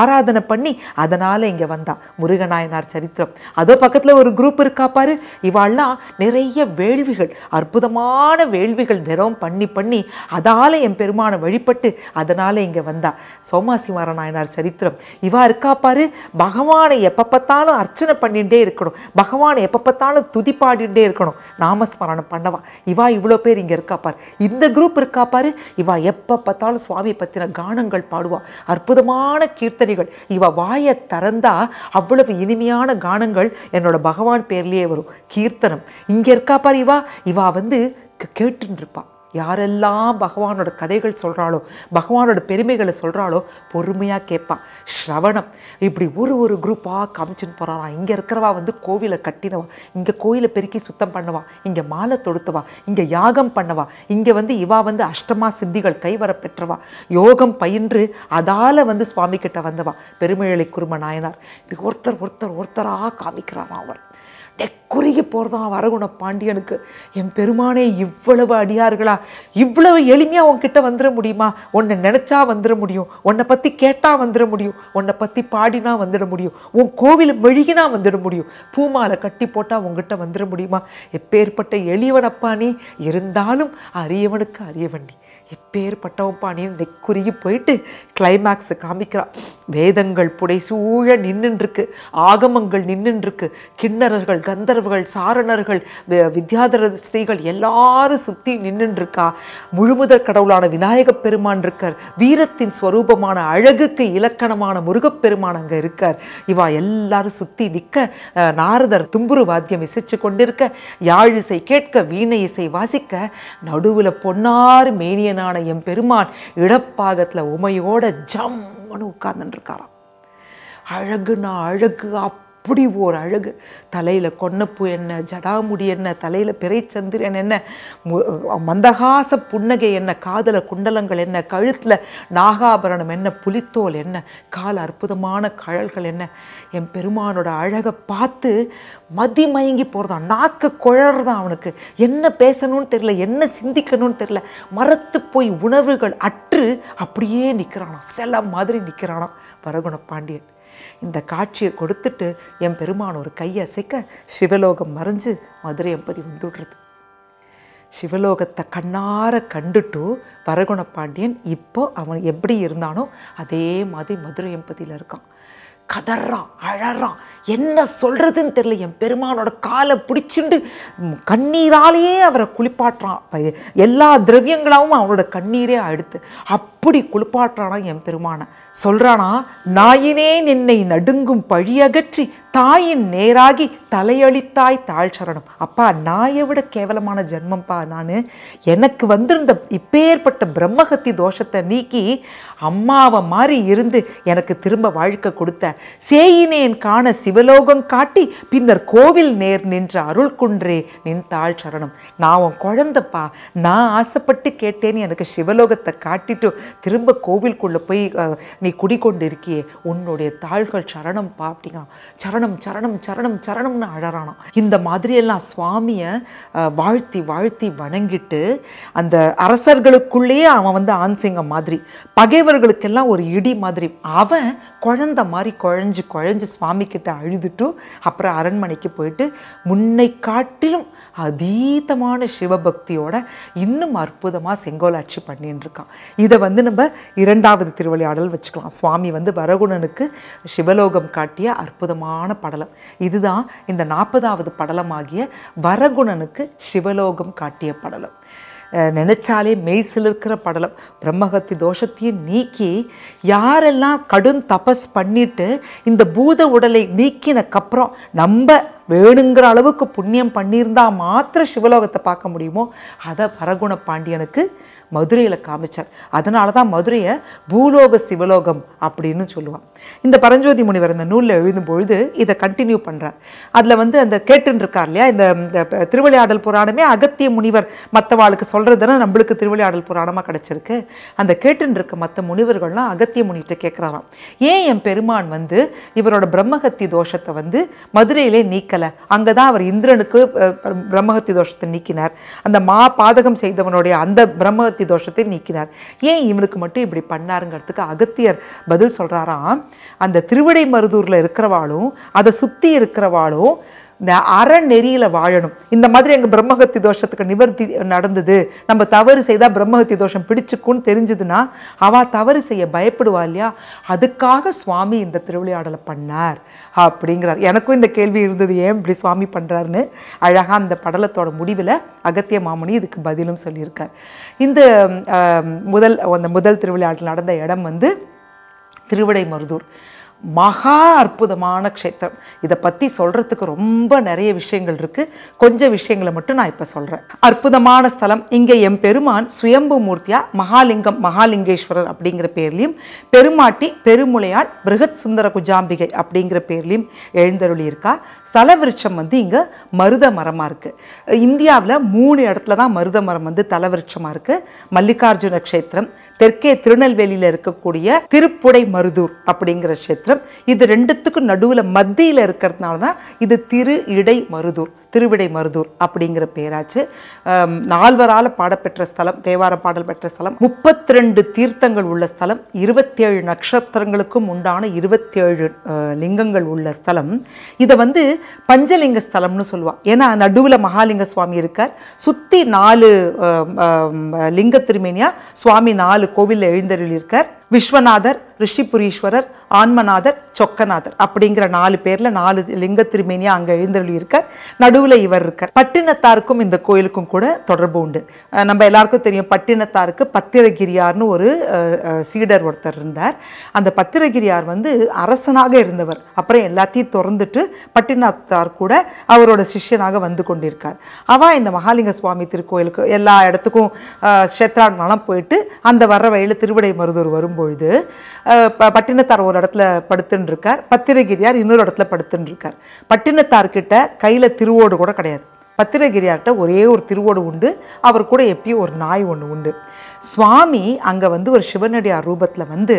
ஆராதனை பண்ணி அதனால் இங்கே வந்தா முருகநாயனார் சரித்திரம் அதோ பக்கத்தில் ஒரு குரூப் இருக்கா பாரு இவாள்லாம் நிறைய வேள்விகள் அற்புதமான வேள்விகள் தினம் பண்ணி பண்ணி அதால் என் பெருமானை வழிபட்டு அதனால் இங்கே வந்தா சோமாசிமார நாயனார் சரித்திரம் இவா இருக்கா பாரு பகவானை எப்போ பார்த்தாலும் அர்ச்சனை பண்ணிகிட்டே இருக்கணும் பகவானை எப்போ பார்த்தாலும் துதி பாடிட்டே இருக்கணும் நாமஸ்மரணம் பண்ணவா இவா இவ்வளோ பேர் இங்கே இருக்கா பாரு இந்த குரூப் இருக்கா பாரு இவா எப்போ பார்த்தாலும் சுவாமி பற்றின கானங்கள் பாடுவா அற்புதமான கீர்த்தனைகள் இவ வாயை திறந்தா அவ்வளவு இனிமையான கானங்கள் என்னோட பகவான் பேர்லேயே வரும் கீர்த்தனம் இங்கே இருக்கா பார் இவா இவா வந்து கேட்டுன்னு இருப்பாள் யாரெல்லாம் பகவானோட கதைகள் சொல்கிறாளோ பகவானோட பெருமைகளை சொல்கிறாளோ பொறுமையாக கேட்பான் ஸ்ரவணம் இப்படி ஒரு ஒரு குரூப்பாக காமிச்சுன்னு போகிறானா இங்கே இருக்கிறவா வந்து கோவிலை கட்டினவா இங்கே கோயிலை பெருக்கி சுத்தம் பண்ணவா இங்கே மாலை தொடுத்தவா இங்கே யாகம் பண்ணவா இங்கே வந்து இவா வந்து அஷ்டமா சித்திகள் கைவர பெற்றவா யோகம் பயின்று அதால் வந்து சுவாமி கிட்ட வந்தவா பெருமையளை குரும நாயனார் இப்படி ஒருத்தர் ஒருத்தர் ஒருத்தராக காமிக்கிறாராம் அவர் குறுகி போகிறதான் வரகுண பாண்டியனுக்கு என் பெருமானே இவ்வளவு அடியார்களா இவ்வளவு எளிமையாக உன்கிட்ட வந்துட முடியுமா உன்னை நினச்சா வந்துட முடியும் உன்னை பற்றி கேட்டால் வந்துட முடியும் உன்னை பற்றி பாடினா வந்துட முடியும் உன் கோவில் மெழுகினா வந்துட முடியும் பூமாலை கட்டி போட்டால் உங்ககிட்ட வந்துட முடியுமா எப்பேற்பட்ட எளியவனப்பா நீ இருந்தாலும் அரியவனுக்கு அரியவண்டி எப்பேற்பட்டவன்ப்பா நீ நெக்குருகி போயிட்டு கிளைமேக்ஸு காமிக்கிறா வேதங்கள் புடை சூழ நின்றுருக்கு ஆகமங்கள் நின்றுருக்கு கிண்ணறர்கள் கந்தர்வர்கள் சாரணர்கள் வித்யாதர ஸ்திரீகள் எல்லாரும் சுற்றி நின்றுருக்கா முழுமுதற் கடவுளான விநாயகப் பெருமான் இருக்கார் வீரத்தின் ஸ்வரூபமான அழகுக்கு இலக்கணமான முருகப்பெருமான் அங்கே இருக்கார் இவா எல்லாரும் சுற்றி நிற்க நாரதர் தும்புரு வாத்தியம் இசைச்சு கொண்டிருக்க யாழ் இசை கேட்க வீணை இசை வாசிக்க நடுவில் பொன்னார் மேனியன் சூரியனான என் பெருமான் இடப்பாகத்தில் உமையோட ஜம்முன்னு உட்கார்ந்துட்டுருக்காராம் அழகுனா அழகு அப் அப்படி ஒரு அழகு தலையில் கொன்னப்பூ என்ன ஜடாமுடி என்ன தலையில் பிறைச்சந்திரன் என்ன மந்தகாச புன்னகை என்ன காதல குண்டலங்கள் என்ன கழுத்தில் நாகாபரணம் என்ன புலித்தோல் என்ன கால அற்புதமான கழல்கள் என்ன என் பெருமானோட அழகை பார்த்து மதி மயங்கி போகிறதான் நாக்கு குழறதான் அவனுக்கு என்ன பேசணும்னு தெரியல என்ன சிந்திக்கணும்னு தெரில மரத்து போய் உணர்வுகள் அற்று அப்படியே நிற்கிறானா செல மாதிரி நிற்கிறானா பரகுண பாண்டியன் இந்த காட்சியை கொடுத்துட்டு என் பெருமான் ஒரு கையை அசைக்க சிவலோகம் மறைஞ்சு மதுரை எம்பதி வந்துடுறது சிவலோகத்தை கண்ணார கண்டுட்டு வரகுண பாண்டியன் இப்போ அவன் எப்படி இருந்தானோ அதே மாதிரி மதுரை எம்பதியில் இருக்கான் கதறான் அழறான் என்ன சொல்கிறதுன்னு தெரியல என் பெருமானோட காலை பிடிச்சிண்டு கண்ணீராலேயே அவரை குளிப்பாட்டுறான் எல்லா திரவியங்களாகவும் அவனோட கண்ணீரே அடுத்து அப் அப்படி குளிப்பாட்டுறானா என் பெருமான சொல்றானா நாயினேன் என்னை நடுங்கும் பழியகற்றி தாயின் நேராகி தலையளித்தாய் தாழ் சரணம் அப்பா நாயை விட கேவலமான ஜென்மம்ப்பா நான் எனக்கு வந்திருந்த இப்பேற்பட்ட பிரம்மகத்தி தோஷத்தை நீக்கி அம்மாவை மாறி இருந்து எனக்கு திரும்ப வாழ்க்கை கொடுத்த சேயினேன் காண சிவலோகம் காட்டி பின்னர் கோவில் நேர் நின்ற அருள் குன்றே நின் தாழ் சரணம் நான் உன் குழந்தப்பா நான் ஆசைப்பட்டு கேட்டேன்னு எனக்கு சிவலோகத்தை காட்டிட்டு திரும்ப கோவிலுக்குள்ளே போய் நீ குடிக்கொண்டு இருக்கியே உன்னுடைய தாள்கள் சரணம் பா சரணம் சரணம் சரணம் சரணம்னு அழறானான் இந்த மாதிரியெல்லாம் சுவாமியை வாழ்த்தி வாழ்த்தி வணங்கிட்டு அந்த அரசர்களுக்குள்ளேயே அவன் வந்து ஆன்சிங்கம் மாதிரி பகைவர்களுக்கெல்லாம் ஒரு இடி மாதிரி அவன் குழந்த மாதிரி குழஞ்சு குழஞ்சு சுவாமி கிட்ட அழுதுட்டு அப்புறம் அரண்மனைக்கு போயிட்டு முன்னை காட்டிலும் அதீதமான சிவபக்தியோட இன்னும் அற்புதமாக செங்கோலாட்சி பண்ணின்னு இருக்கான் இதை வந்து நம்ம இரண்டாவது திருவிளையாடல் வச்சுக்கலாம் சுவாமி வந்து வரகுணனுக்கு சிவலோகம் காட்டிய அற்புதமான படலம் இதுதான் இந்த நாற்பதாவது படலமாகிய வரகுணனுக்கு சிவலோகம் காட்டிய படலம் நினைச்சாலே மெய்சில் இருக்கிற படலம் பிரம்மகத்தி தோஷத்தையும் நீக்கி யாரெல்லாம் கடும் தபஸ் பண்ணிட்டு இந்த பூத உடலை நீக்கினக்கப்புறம் நம்ம வேணுங்கிற அளவுக்கு புண்ணியம் பண்ணியிருந்தால் மாத்திர சிவலோகத்தை பார்க்க முடியுமோ அதை பரகுண பாண்டியனுக்கு மதுரையில் காமிச்சார் அதனால தான் மதுரையை பூலோக சிவலோகம் அப்படின்னு சொல்லுவான் இந்த பரஞ்சோதி முனிவர் அந்த நூலில் எழுதும் பொழுது இதை கண்டினியூ பண்ணுறார் அதில் வந்து அந்த கேட்டுருக்கார் இல்லையா இந்த திருவிளையாடல் புராணமே அகத்திய முனிவர் மற்றவாளுக்கு சொல்கிறதுனா நம்மளுக்கு திருவிளையாடல் புராணமாக கிடச்சிருக்கு அந்த கேட்டுருக்க மற்ற முனிவர்கள்லாம் அகத்திய முனிகிட்ட கேட்குறாராம் ஏன் என் பெருமான் வந்து இவரோட பிரம்மகத்தி தோஷத்தை வந்து மதுரையிலே நீக்கலை அங்கே தான் அவர் இந்திரனுக்கு பிரம்மகத்தி தோஷத்தை நீக்கினார் அந்த மா பாதகம் செய்தவனுடைய அந்த பிரம்ம புத்திரத்தி தோஷத்தை நீக்கினார் ஏன் இவனுக்கு மட்டும் இப்படி பண்ணாருங்கிறதுக்கு அகத்தியர் பதில் சொல்கிறாராம் அந்த திருவிடை மருதூரில் இருக்கிறவாளும் அதை சுற்றி இருக்கிறவாளும் இந்த அறநெறியில் வாழணும் இந்த மாதிரி எங்கள் பிரம்மகத்தி தோஷத்துக்கு நிவர்த்தி நடந்தது நம்ம தவறு செய்தால் பிரம்மகத்தி தோஷம் பிடிச்சிக்கும்னு தெரிஞ்சதுன்னா அவள் தவறு செய்ய பயப்படுவா இல்லையா அதுக்காக சுவாமி இந்த திருவிளையாடலை பண்ணார் அப்படிங்கிறார் எனக்கும் இந்த கேள்வி இருந்தது ஏன் இப்படி சுவாமி பண்ணுறாருன்னு அழகாக அந்த படலத்தோட முடிவில் அகத்திய மாமணி இதுக்கு பதிலும் சொல்லியிருக்கார் இந்த முதல் அந்த முதல் திருவிளையாட்டில் நடந்த இடம் வந்து திருவிடை மருதூர் மகா அற்புதமான க்ஷேத்திரம் இதை பற்றி சொல்கிறதுக்கு ரொம்ப நிறைய விஷயங்கள் இருக்குது கொஞ்சம் விஷயங்களை மட்டும் நான் இப்போ சொல்கிறேன் அற்புதமான ஸ்தலம் இங்கே எம் பெருமான் சுயம்பு மூர்த்தியாக மகாலிங்கம் மகாலிங்கேஸ்வரர் அப்படிங்கிற பேர்லையும் பெருமாட்டி பெருமுளையால் பிருகத் சுந்தர குஜாம்பிகை அப்படிங்கிற பேர்லையும் எழுந்தருளியிருக்கா ஸ்தல விருட்சம் வந்து இங்கே மருத மரமாக இருக்குது இந்தியாவில் மூணு இடத்துல தான் மருத மரம் வந்து தலவிருட்சமாக இருக்குது மல்லிகார்ஜுன க்ஷேத்திரம் தெற்கே திருநெல்வேலியில் இருக்கக்கூடிய திருப்புடை மருதூர் அப்படிங்கிற கஷேத்திரம் இது ரெண்டுத்துக்கும் நடுவில் மத்தியில் இருக்கிறதுனால தான் இது திரு இடை மருதூர் திருவிடை மருதூர் அப்படிங்கிற பேராச்சு நால்வரால் பாடப்பெற்ற ஸ்தலம் தேவார பாடல் பெற்ற ஸ்தலம் முப்பத்தி ரெண்டு தீர்த்தங்கள் உள்ள ஸ்தலம் இருபத்தேழு நட்சத்திரங்களுக்கும் உண்டான இருபத்தேழு லிங்கங்கள் உள்ள ஸ்தலம் இதை வந்து பஞ்சலிங்க ஸ்தலம்னு சொல்லுவாள் ஏன்னா நடுவில் மகாலிங்க சுவாமி இருக்கார் சுற்றி நாலு லிங்க திருமேனியா சுவாமி நாலு கோவிலில் எழுந்தருள் இருக்கார் விஸ்வநாதர் ரிஷிபுரீஸ்வரர் ஆன்மநாதர் சொக்கநாதர் அப்படிங்கிற நாலு பேர்ல நாலு லிங்க திருமேனியா அங்க எழுந்தருளி இருக்க இவர் இருக்கார் பட்டினத்தாருக்கும் இந்த கோயிலுக்கும் கூட தொடர்பு உண்டு நம்ம எல்லாருக்கும் தெரியும் பட்டினத்தாருக்கு பத்திரகிரியார்னு ஒரு சீடர் ஒருத்தர் இருந்தார் அந்த பத்திரகிரியார் வந்து அரசனாக இருந்தவர் அப்புறம் எல்லாத்தையும் திறந்துட்டு பட்டினத்தார் கூட அவரோட சிஷ்யனாக வந்து கொண்டிருக்கார் அவா இந்த மகாலிங்க சுவாமி திருக்கோயிலுக்கு எல்லா இடத்துக்கும் க்ஷேத்ராங்கலாம் போயிட்டு அந்த வர்ற வழியில் திருவிடை மருதூர் வரும்பொழுது பட்டினத்தார் ஒரு ஒரு இடத்துல படுத்துன்னு இருக்கார் பத்திரகிரியார் இன்னொரு இடத்துல படுத்துன்னு இருக்கார் பட்டினத்தார்கிட்ட கையில் திருவோடு கூட கிடையாது பத்திரகிரியார்கிட்ட ஒரே ஒரு திருவோடு உண்டு அவர் கூட எப்பயும் ஒரு நாய் ஒன்று உண்டு சுவாமி அங்கே வந்து ஒரு சிவனடியார் ரூபத்தில் வந்து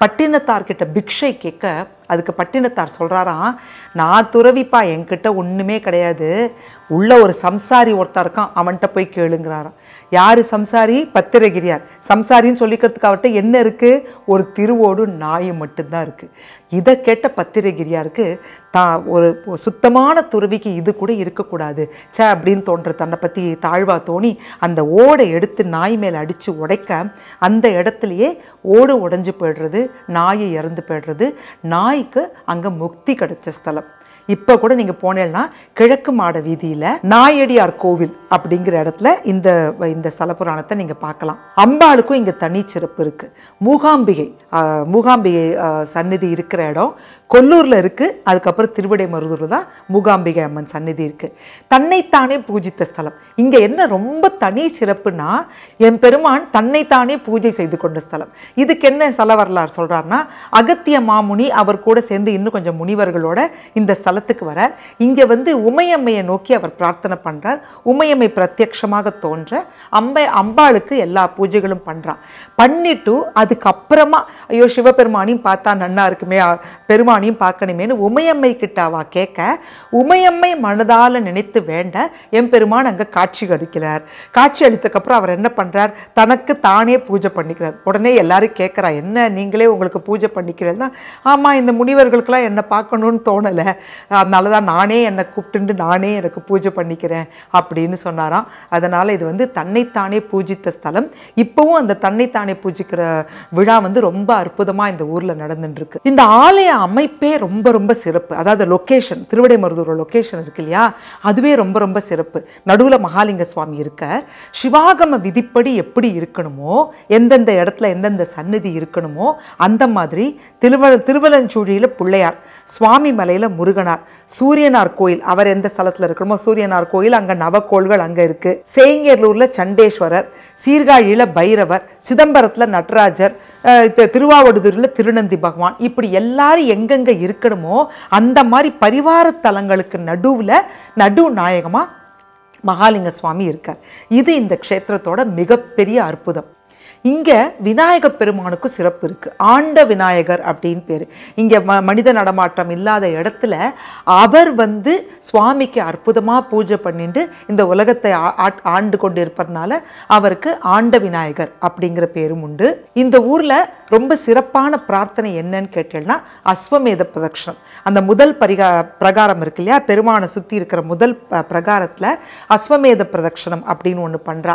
பட்டினத்தார்கிட்ட பிக்ஷை கேட்க அதுக்கு பட்டினத்தார் சொல்கிறாராம் நான் துறவிப்பா என்கிட்ட ஒன்றுமே கிடையாது உள்ள ஒரு சம்சாரி ஒருத்தர் இருக்கான் அவன்கிட்ட போய் கேளுங்கிறாராம் யார் சம்சாரி பத்திரகிரியார் சம்சாரின்னு சொல்லிக்கிறதுக்கு அவர்கிட்ட என்ன இருக்குது ஒரு திருவோடு நாய் மட்டும்தான் இருக்குது இதை கேட்ட பத்திரகிரியாருக்கு தான் ஒரு சுத்தமான துறவிக்கு இது கூட இருக்கக்கூடாது ச அப்படின்னு தோன்ற தன்னை பற்றி தாழ்வா தோணி அந்த ஓடை எடுத்து நாய் மேலே அடித்து உடைக்க அந்த இடத்துலையே ஓடு உடஞ்சி போயிடுறது நாயை இறந்து போயிடுறது நாய்க்கு அங்கே முக்தி கிடைச்ச ஸ்தலம் இப்போ கூட நீங்கள் போனேன்னா கிழக்கு மாட வீதியில் நாயடியார் கோவில் அப்படிங்கிற இடத்துல இந்த இந்த சலபுராணத்தை நீங்கள் பார்க்கலாம் அம்பாளுக்கும் இங்கே தனி சிறப்பு இருக்குது மூகாம்பிகை மூகாம்பிகை சந்நிதி இருக்கிற இடம் கொல்லூரில் இருக்குது அதுக்கப்புறம் திருவிடை மருதூரில் தான் மூகாம்பிகை அம்மன் சந்நிதி இருக்குது தன்னைத்தானே பூஜித்த ஸ்தலம் இங்கே என்ன ரொம்ப தனி சிறப்புனா என் பெருமான் தன்னைத்தானே பூஜை செய்து கொண்ட ஸ்தலம் இதுக்கு என்ன ஸ்தல வரலாறு சொல்கிறாருன்னா அகத்திய மாமுனி அவர் கூட சேர்ந்து இன்னும் கொஞ்சம் முனிவர்களோட இந்த ஸ்தலத்துக்கு வர இங்கே வந்து உமையம்மையை நோக்கி அவர் பிரார்த்தனை பண்ணுறார் உமையம்மை பிரத்யக்ஷமாக தோன்ற அம்பை அம்பாளுக்கு எல்லா பூஜைகளும் பண்ணுறான் பண்ணிட்டு அதுக்கப்புறமா ஐயோ சிவபெருமானையும் பார்த்தா நன்னா இருக்குமே பெருமா எஜமானியும் பார்க்கணுமேனு உமையம்மை கிட்டாவா கேட்க உமையம்மை மனதால் நினைத்து வேண்ட எம்பெருமான் அங்கே காட்சி அளிக்கிறார் காட்சி அளித்தக்கப்புறம் அவர் என்ன பண்ணுறார் தனக்கு தானே பூஜை பண்ணிக்கிறார் உடனே எல்லாரும் கேட்குறா என்ன நீங்களே உங்களுக்கு பூஜை பண்ணிக்கிறேன்னா ஆமாம் இந்த முனிவர்களுக்கெல்லாம் என்னை பார்க்கணும்னு தோணலை அதனால தான் நானே என்னை கூப்பிட்டுண்டு நானே எனக்கு பூஜை பண்ணிக்கிறேன் அப்படின்னு சொன்னாராம் அதனால் இது வந்து தன்னைத்தானே பூஜித்த ஸ்தலம் இப்போவும் அந்த தன்னைத்தானே பூஜிக்கிற விழா வந்து ரொம்ப அற்புதமாக இந்த ஊரில் நடந்துட்டுருக்கு இந்த ஆலய அமை அமைப்பே ரொம்ப ரொம்ப சிறப்பு அதாவது லொக்கேஷன் திருவிடை மருதூர் லொக்கேஷன் இருக்கு இல்லையா அதுவே ரொம்ப ரொம்ப சிறப்பு நடுவில் மகாலிங்க சுவாமி இருக்கார் சிவாகம விதிப்படி எப்படி இருக்கணுமோ எந்தெந்த இடத்துல எந்தெந்த சந்நிதி இருக்கணுமோ அந்த மாதிரி திருவ திருவலஞ்சூழியில் பிள்ளையார் சுவாமி மலையில் முருகனார் சூரியனார் கோயில் அவர் எந்த ஸ்தலத்தில் இருக்கணுமோ சூரியனார் கோயில் அங்கே நவக்கோள்கள் அங்கே இருக்குது சேங்கேர்லூரில் சண்டேஸ்வரர் சீர்காழியில் பைரவர் சிதம்பரத்தில் நட்ராஜர் திருவாவடுதூரில் திருநந்தி பகவான் இப்படி எல்லாரும் எங்கெங்கே இருக்கணுமோ அந்த மாதிரி பரிவார தலங்களுக்கு நடுவில் நடு நாயகமாக மகாலிங்க சுவாமி இருக்கார் இது இந்த க்ஷேத்திரத்தோட மிகப்பெரிய அற்புதம் இங்கே விநாயக பெருமானுக்கும் சிறப்பு இருக்குது ஆண்ட விநாயகர் அப்படின்னு பேர் இங்கே ம மனித நடமாட்டம் இல்லாத இடத்துல அவர் வந்து சுவாமிக்கு அற்புதமாக பூஜை பண்ணிட்டு இந்த உலகத்தை ஆண்டு கொண்டு இருப்பதுனால அவருக்கு ஆண்ட விநாயகர் அப்படிங்கிற பேரும் உண்டு இந்த ஊரில் ரொம்ப சிறப்பான பிரார்த்தனை என்னன்னு கேட்டீங்கன்னா அஸ்வமேத பிரதட்சணம் அந்த முதல் பரிகா பிரகாரம் இருக்கு இல்லையா பெருமானை சுற்றி இருக்கிற முதல் பிரகாரத்தில் அஸ்வமேத பிரதட்சணம் அப்படின்னு ஒன்று பண்ணுறா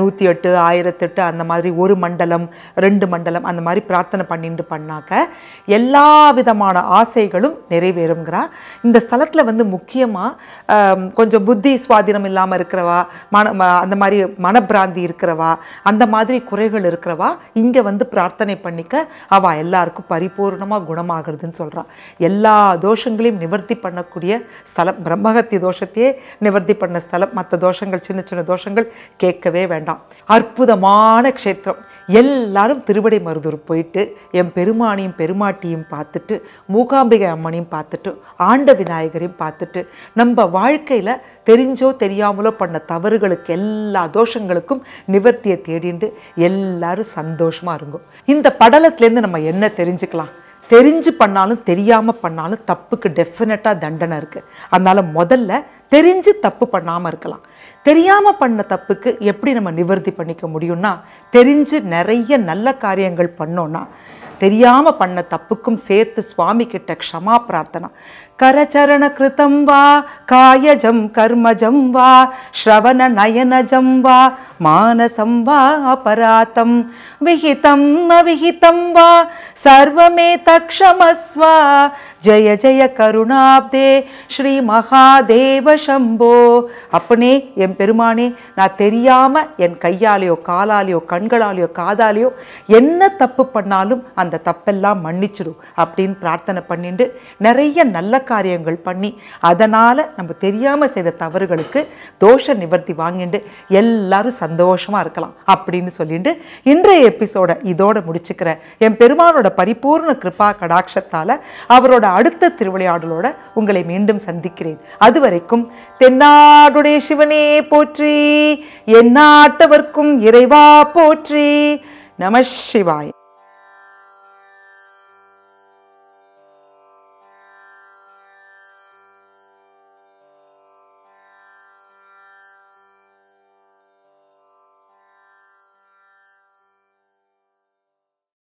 நூற்றி எட்டு ஆயிரத்தெட்டு அந்த மாதிரி ஒரு மண்டலம் ரெண்டு மண்டலம் அந்த மாதிரி பிரார்த்தனை பண்ணிட்டு பண்ணாக்க எல்லா விதமான ஆசைகளும் நிறைவேறுங்கிறா இந்த ஸ்தலத்தில் வந்து முக்கியமாக கொஞ்சம் புத்தி சுவாதீனம் இல்லாமல் இருக்கிறவா மன அந்த மாதிரி மனப்பிராந்தி இருக்கிறவா அந்த மாதிரி குறைகள் இருக்கிறவா இங்கே வந்து பிரார்த்தனை பண்ணி பண்ணிக்க அவள் எல்லாருக்கும் பரிபூர்ணமாக குணமாகிறதுன்னு சொல்கிறான் எல்லா தோஷங்களையும் நிவர்த்தி பண்ணக்கூடிய ஸ்தலம் பிரம்மகத்தி தோஷத்தையே நிவர்த்தி பண்ண ஸ்தலம் மற்ற தோஷங்கள் சின்ன சின்ன தோஷங்கள் கேட்கவே வேண்டாம் அற்புதமான க்ஷேத்திரம் எல்லாரும் திருவடை மருதூர் போயிட்டு என் பெருமானையும் பெருமாட்டியும் பார்த்துட்டு மூகாம்பிகை அம்மனையும் பார்த்துட்டு ஆண்ட விநாயகரையும் பார்த்துட்டு நம்ம வாழ்க்கையில் தெரிஞ்சோ தெரியாமலோ பண்ண தவறுகளுக்கு எல்லா தோஷங்களுக்கும் நிவர்த்தியை தேடிண்டு எல்லாரும் சந்தோஷமாக இருக்கும் இந்த படலத்துலேருந்து நம்ம என்ன தெரிஞ்சுக்கலாம் தெரிஞ்சு பண்ணாலும் தெரியாமல் பண்ணாலும் தப்புக்கு டெஃபினட்டாக தண்டனை இருக்குது அதனால் முதல்ல தெரிஞ்சு தப்பு பண்ணாமல் இருக்கலாம் தெரியாமல் பண்ண தப்புக்கு எப்படி நம்ம நிவர்த்தி பண்ணிக்க முடியும்னா தெரிஞ்சு நிறைய நல்ல காரியங்கள் பண்ணோன்னா தெரியாமல் பண்ண தப்புக்கும் சேர்த்து சுவாமி கிட்ட க்ஷமா பிரார்த்தனா கரச்சரண கிருதம் வா காயஜம் கர்மஜம் வா ஸ்ரவண நயனஜம் வா மானசம் வா அபராதம் விஹிதம் அவிஹிதம் வா சர்வமே தக்ஷமஸ்வா ஜெய जय கருணாப்தே ஸ்ரீ மகாதேவ சம்போ அப்பனே என் பெருமானே நான் தெரியாமல் என் கையாலேயோ காலாலேயோ கண்களாலேயோ காதாலேயோ என்ன தப்பு பண்ணாலும் அந்த தப்பெல்லாம் மன்னிச்சிடும் அப்படின்னு பிரார்த்தனை பண்ணிட்டு நிறைய நல்ல காரியங்கள் பண்ணி அதனால் நம்ம தெரியாமல் செய்த தவறுகளுக்கு தோஷ நிவர்த்தி வாங்கிட்டு எல்லாரும் சந்தோஷமாக இருக்கலாம் அப்படின்னு சொல்லிட்டு இன்றைய எபிசோடை இதோட முடிச்சுக்கிறேன் என் பெருமானோட பரிபூர்ண கிருபா கடாட்சத்தால் அவரோட அடுத்த திருவிளையாடலோட உங்களை மீண்டும் சந்திக்கிறேன் அது வரைக்கும் தென்னாடுடைய சிவனே போற்றி என் நாட்டவர்க்கும் இறைவா போற்றி நம சிவாய்